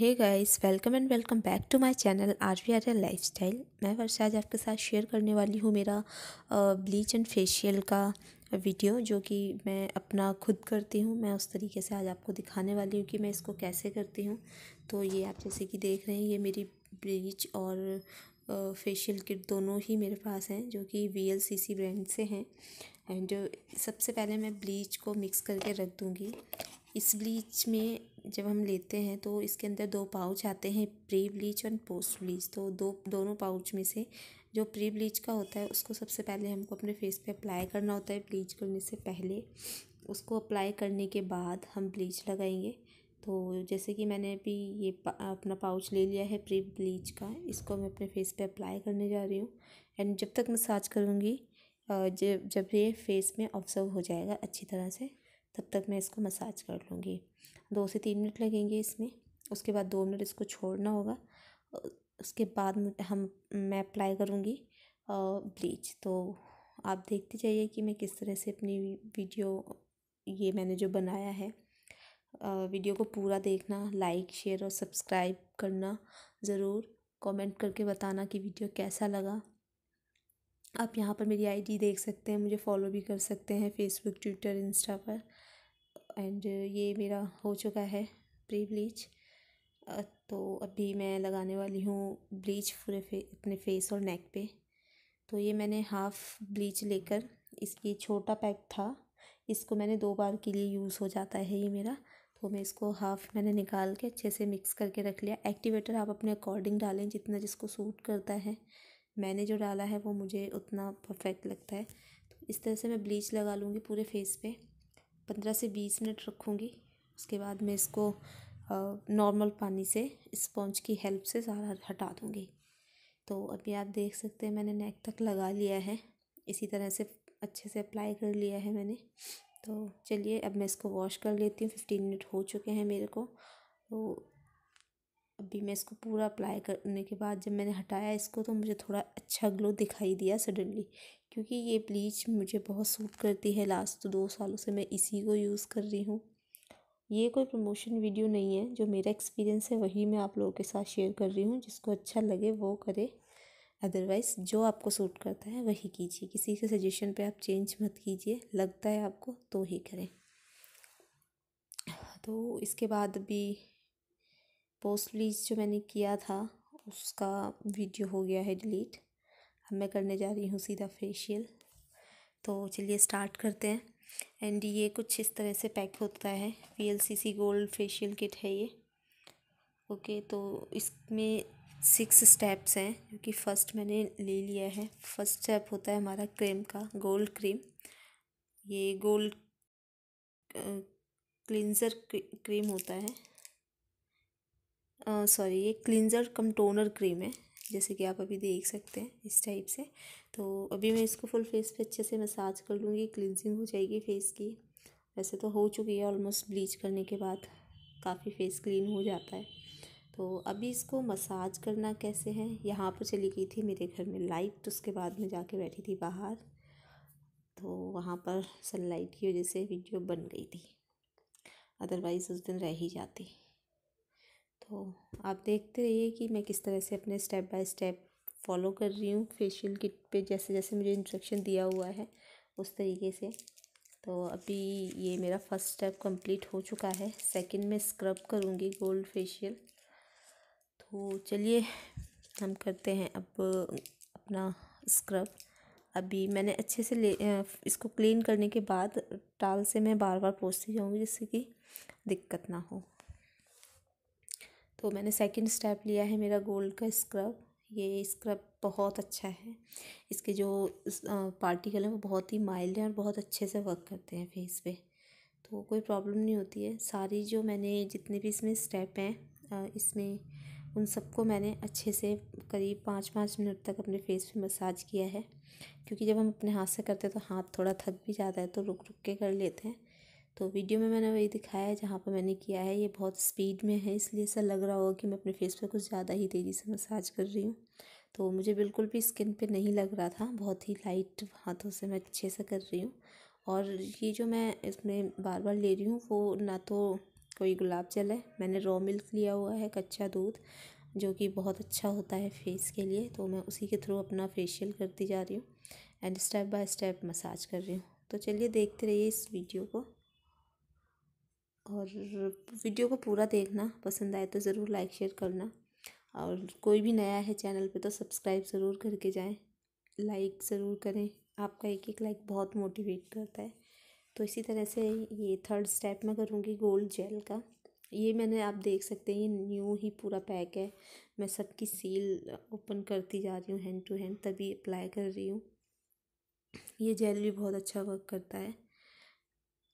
hey guys welcome and welcome back to my channel R V R life style मैं वर्षा आज आपके साथ share करने वाली हूँ मेरा ब्लीच एंड फेशियल का वीडियो जो कि मैं अपना खुद करती हूँ मैं उस तरीके से आज आपको दिखाने वाली हूँ कि मैं इसको कैसे करती हूँ तो ये आप जैसे कि देख रहे हैं ये मेरी ब्लीच और फेशियल किट दोनों ही मेरे पास हैं जो कि वी ब्रांड से हैं एंड सबसे पहले मैं ब्लीच को मिक्स करके रख दूँगी इस ब्लीच में जब हम लेते हैं तो इसके अंदर दो पाउच आते हैं प्री ब्लीच और पोस्ट ब्लीच तो दो दोनों पाउच में से जो प्री ब्लीच का होता है उसको सबसे पहले हमको अपने फेस पे अप्लाई करना होता है ब्लीच करने से पहले उसको अप्लाई करने के बाद हम ब्लीच लगाएंगे तो जैसे कि मैंने अभी ये पा, अपना पाउच ले लिया है प्री ब्लीच का इसको मैं अपने फेस पर अप्लाई करने जा रही हूँ एंड जब तक मसाज करूँगी जब जब ये फेस में ऑब्जर्व हो जाएगा अच्छी तरह से तब तक मैं इसको मसाज कर लूँगी दो से तीन मिनट लगेंगे इसमें उसके बाद दो मिनट इसको छोड़ना होगा उसके बाद हम मैं अप्लाई करूँगी ब्लीच तो आप देखते जाइए कि मैं किस तरह से अपनी वीडियो ये मैंने जो बनाया है वीडियो को पूरा देखना लाइक शेयर और सब्सक्राइब करना ज़रूर कमेंट करके बताना कि वीडियो कैसा लगा आप यहाँ पर मेरी आईडी देख सकते हैं मुझे फॉलो भी कर सकते हैं फेसबुक ट्विटर इंस्टा पर एंड ये मेरा हो चुका है प्री ब्लीच तो अभी मैं लगाने वाली हूँ ब्लीच पूरे फे अपने फेस और नेक पे तो ये मैंने हाफ़ ब्लीच लेकर इसकी छोटा पैक था इसको मैंने दो बार के लिए यूज़ हो जाता है ये मेरा तो मैं इसको हाफ़ मैंने निकाल के अच्छे से मिक्स करके रख लिया एक्टिवेटर आप अपने अकॉर्डिंग डालें जितना जिसको सूट करता है मैंने जो डाला है वो मुझे उतना परफेक्ट लगता है तो इस तरह से मैं ब्लीच लगा लूँगी पूरे फेस पे पंद्रह से बीस मिनट रखूँगी उसके बाद मैं इसको नॉर्मल पानी से स्पॉन्ज की हेल्प से सारा हटा दूँगी तो अभी आप देख सकते हैं मैंने नेक तक लगा लिया है इसी तरह से अच्छे से अप्लाई कर लिया है मैंने तो चलिए अब मैं इसको वॉश कर लेती हूँ फिफ्टीन मिनट हो चुके हैं मेरे को तो अभी मैं इसको पूरा अप्लाई करने के बाद जब मैंने हटाया इसको तो मुझे थोड़ा अच्छा ग्लो दिखाई दिया सडनली क्योंकि ये ब्लीच मुझे बहुत सूट करती है लास्ट दो सालों से मैं इसी को यूज़ कर रही हूँ ये कोई प्रमोशन वीडियो नहीं है जो मेरा एक्सपीरियंस है वही मैं आप लोगों के साथ शेयर कर रही हूँ जिसको अच्छा लगे वो करे अदरवाइज़ जो आपको सूट करता है वही कीजिए किसी के सजेशन पे आप चेंज मत कीजिए लगता है आपको तो ही करें तो इसके बाद भी पोस्ट ब्लीच जो मैंने किया था उसका वीडियो हो गया है डिलीट अब मैं करने जा रही हूँ सीधा फेशियल तो चलिए स्टार्ट करते हैं एंड ये कुछ इस तरह से पैक होता है पी गोल्ड फेशियल किट है ये ओके तो इसमें सिक्स स्टेप्स हैं जो कि फ़र्स्ट मैंने ले लिया है फर्स्ट स्टेप होता है हमारा क्रीम का गोल्ड क्रीम ये गोल्ड क्लिनज़र क्रीम होता है सॉरी ये क्लिनज़र कम टोनर क्रीम है जैसे कि आप अभी देख सकते हैं इस टाइप से तो अभी मैं इसको फुल फेस पे अच्छे से मसाज कर लूँगी क्लिनजिंग हो जाएगी फेस की वैसे तो हो चुकी है ऑलमोस्ट ब्लीच करने के बाद काफ़ी फेस क्लीन हो जाता है तो अभी इसको मसाज करना कैसे है यहाँ पर चली गई थी मेरे घर में लाइट तो उसके बाद में जाके बैठी थी बाहर तो वहाँ पर सनलाइट की वजह से वीडियो बन गई थी अदरवाइज़ उस दिन रह ही जाती तो आप देखते रहिए कि मैं किस तरह से अपने स्टेप बाय स्टेप फॉलो कर रही हूँ फेशियल किट पे जैसे जैसे मुझे इंस्ट्रक्शन दिया हुआ है उस तरीके से तो अभी ये मेरा फर्स्ट स्टेप कंप्लीट हो चुका है सेकंड में स्क्रब करूँगी गोल्ड फेशियल तो चलिए हम करते हैं अब अपना स्क्रब अभी मैंने अच्छे से ले इसको क्लीन करने के बाद टाल से मैं बार बार पोसती जाऊँगी जिससे कि दिक्कत ना हो तो मैंने सेकंड स्टेप लिया है मेरा गोल्ड का स्क्रब ये स्क्रब बहुत अच्छा है इसके जो पार्टिकल हैं वो बहुत ही माइल्ड हैं और बहुत अच्छे से वर्क करते हैं फेस पे तो कोई प्रॉब्लम नहीं होती है सारी जो मैंने जितने भी इसमें स्टेप हैं इसमें उन सबको मैंने अच्छे से करीब पाँच पाँच मिनट तक अपने फेस पे मसाज किया है क्योंकि जब हम अपने हाथ से करते हैं तो हाथ थोड़ा थक भी जाता है तो रुक रुक के कर लेते हैं तो वीडियो में मैंने वही दिखाया है जहाँ पर मैंने किया है ये बहुत स्पीड में है इसलिए ऐसा लग रहा होगा कि मैं अपने फेस पर कुछ ज़्यादा ही तेज़ी से मसाज कर रही हूँ तो मुझे बिल्कुल भी स्किन पे नहीं लग रहा था बहुत ही लाइट हाथों से मैं अच्छे से कर रही हूँ और ये जो मैं इसमें बार बार ले रही हूँ वो ना तो कोई गुलाब जल है मैंने रॉ मिल्क लिया हुआ है कच्चा दूध जो कि बहुत अच्छा होता है फेस के लिए तो मैं उसी के थ्रू अपना फेशियल करती जा रही हूँ and step by step massage कर रही हूँ तो चलिए देखते रहिए इस वीडियो को और वीडियो को पूरा देखना पसंद आए तो ज़रूर लाइक शेयर करना और कोई भी नया है चैनल पे तो सब्सक्राइब ज़रूर करके जाएं लाइक ज़रूर करें आपका एक एक लाइक बहुत मोटिवेट करता है तो इसी तरह से ये थर्ड स्टेप मैं करूँगी गोल्ड जेल का ये मैंने आप देख सकते हैं ये न्यू ही पूरा पैक है मैं सबकी सील ओपन करती जा रही हूँ हैंड टू हैंड तभी अप्लाई कर रही हूँ ये जेल भी बहुत अच्छा वर्क करता है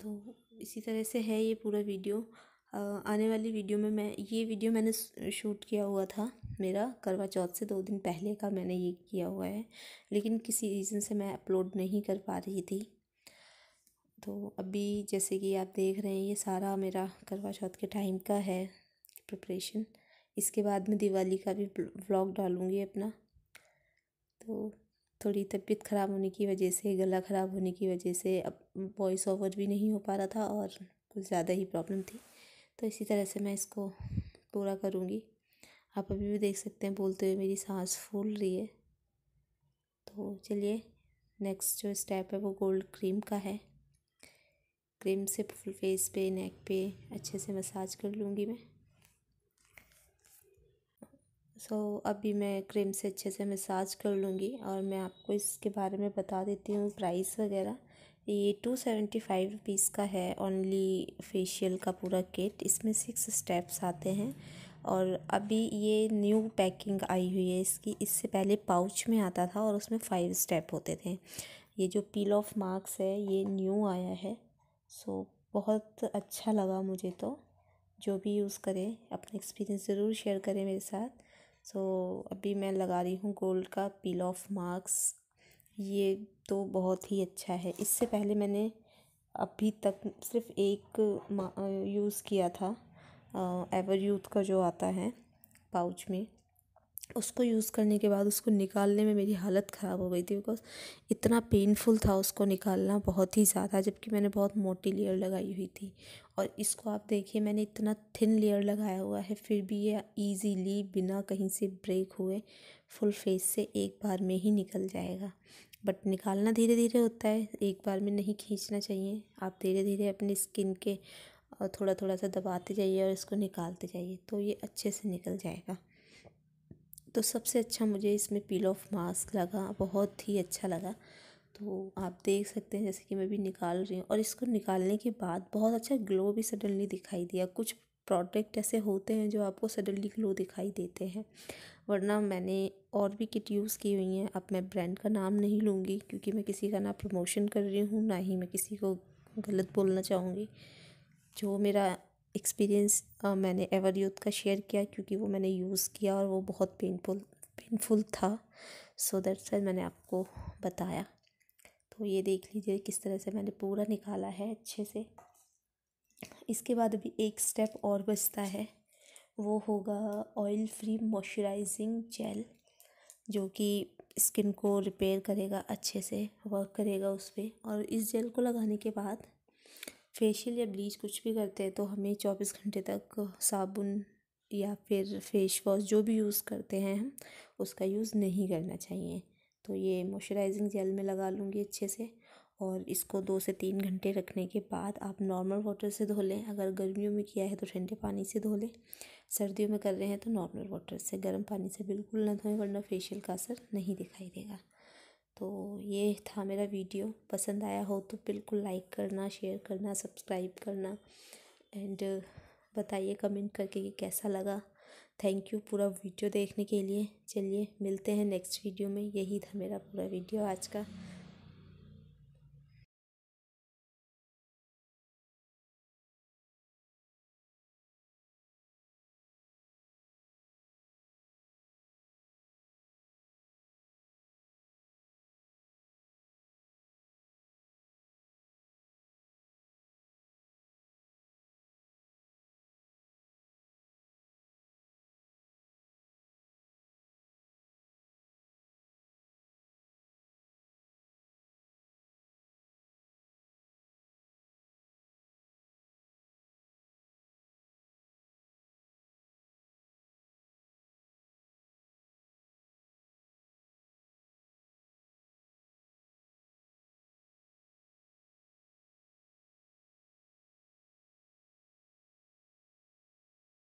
तो इसी तरह से है ये पूरा वीडियो आने वाली वीडियो में मैं ये वीडियो मैंने शूट किया हुआ था मेरा करवा चौथ से दो दिन पहले का मैंने ये किया हुआ है लेकिन किसी रीज़न से मैं अपलोड नहीं कर पा रही थी तो अभी जैसे कि आप देख रहे हैं ये सारा मेरा करवा चौथ के टाइम का है प्रिपरेशन इसके बाद मैं दिवाली का भी व्लॉग डालूँगी अपना तो थोड़ी तबीयत खराब होने की वजह से गला खराब होने की वजह से अब वॉइस ओवर भी नहीं हो पा रहा था और कुछ ज़्यादा ही प्रॉब्लम थी तो इसी तरह से मैं इसको पूरा करूँगी आप अभी भी देख सकते हैं बोलते हुए मेरी सांस फूल रही है तो चलिए नेक्स्ट जो स्टेप है वो गोल्ड क्रीम का है क्रीम से फुल फेस पे नेक पे अच्छे से मसाज कर लूँगी मैं सो अभी मैं क्रीम से अच्छे से मसाज कर लूँगी और मैं आपको इसके बारे में बता देती हूँ प्राइस वगैरह ये टू सेवेंटी फाइव रुपीज़ का है ओनली फेशियल का पूरा किट इसमें सिक्स स्टेप्स आते हैं और अभी ये न्यू पैकिंग आई हुई है इसकी इससे पहले पाउच में आता था और उसमें फाइव स्टेप होते थे ये जो पील ऑफ मार्क्स है ये न्यू आया है सो बहुत अच्छा लगा मुझे तो जो भी यूज़ करें अपना एक्सपीरियंस ज़रूर शेयर करें मेरे साथ सो अभी मैं लगा रही हूँ गोल्ड का पील ऑफ मार्क्स ये तो बहुत ही अच्छा है इससे पहले मैंने अभी तक सिर्फ एक यूज़ किया था एवर यूथ का जो आता है पाउच में उसको यूज़ करने के बाद उसको निकालने में मेरी हालत ख़राब हो गई थी बिकॉज़ इतना पेनफुल था उसको निकालना बहुत ही ज़्यादा जबकि मैंने बहुत मोटी लेयर लगाई हुई थी और इसको आप देखिए मैंने इतना थिन लेयर लगाया हुआ है फिर भी ये ईज़िली बिना कहीं से ब्रेक हुए फुल फेस से एक बार में ही निकल जाएगा बट निकालना धीरे धीरे होता है एक बार में नहीं खींचना चाहिए आप धीरे धीरे अपनी स्किन के थोड़ा थोड़ा सा दबाते जाइए और इसको निकालते जाइए तो ये अच्छे से निकल जाएगा तो सबसे अच्छा मुझे इसमें पील ऑफ मास्क लगा बहुत ही अच्छा लगा तो आप देख सकते हैं जैसे कि मैं भी निकाल रही हूँ और इसको निकालने के बाद बहुत अच्छा ग्लो भी सडनली दिखाई दिया कुछ प्रोडक्ट ऐसे होते हैं जो आपको सडनली ग्लो दिखाई देते हैं वरना मैंने और भी किट यूज़ की हुई हैं अब मैं ब्रांड का नाम नहीं लूँगी क्योंकि मैं किसी का ना प्रमोशन कर रही हूँ ना ही मैं किसी को गलत बोलना चाहूँगी जो मेरा एक्सपीरियंस मैंने एवर यूथ का शेयर किया क्योंकि वो मैंने यूज़ किया और वो बहुत पेनफुल पेनफुल था सो दैट्स वाई मैंने आपको बताया तो ये देख लीजिए किस तरह से मैंने पूरा निकाला है अच्छे से इसके बाद अभी एक स्टेप और बचता है वो होगा ऑयल फ्री मॉइस्चराइजिंग जेल जो कि स्किन को रिपेयर करेगा अच्छे से वर्क करेगा उस पर और इस जेल को लगाने के बाद फेशियल या ब्लीच कुछ भी करते हैं तो हमें चौबीस घंटे तक साबुन या फिर फेस वॉश जो भी यूज़ करते हैं हम उसका यूज़ नहीं करना चाहिए तो ये मॉइस्चराइजिंग जेल में लगा लूँगी अच्छे से और इसको दो से तीन घंटे रखने के बाद आप नॉर्मल वाटर से धो लें अगर गर्मियों में किया है तो ठंडे पानी से धो लें सर्दियों में कर रहे हैं तो नॉर्मल वाटर से गर्म पानी से बिल्कुल ना धोएं वरना फेशियल का असर नहीं दिखाई देगा तो ये था मेरा वीडियो पसंद आया हो तो बिल्कुल लाइक करना शेयर करना सब्सक्राइब करना एंड बताइए कमेंट करके कि कैसा लगा थैंक यू पूरा वीडियो देखने के लिए चलिए मिलते हैं नेक्स्ट वीडियो में यही था मेरा पूरा वीडियो आज का